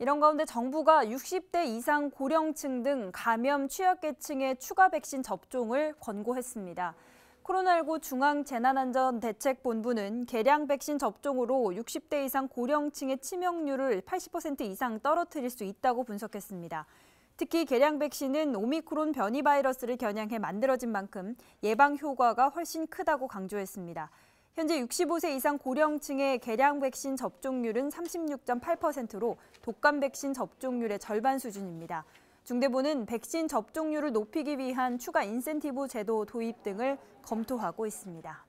이런 가운데 정부가 60대 이상 고령층 등 감염 취약계층의 추가 백신 접종을 권고했습니다. 코로나19 중앙재난안전대책본부는 개량 백신 접종으로 60대 이상 고령층의 치명률을 80% 이상 떨어뜨릴 수 있다고 분석했습니다. 특히 개량 백신은 오미크론 변이 바이러스를 겨냥해 만들어진 만큼 예방 효과가 훨씬 크다고 강조했습니다. 현재 65세 이상 고령층의 계량 백신 접종률은 36.8%로 독감 백신 접종률의 절반 수준입니다. 중대본은 백신 접종률을 높이기 위한 추가 인센티브 제도 도입 등을 검토하고 있습니다.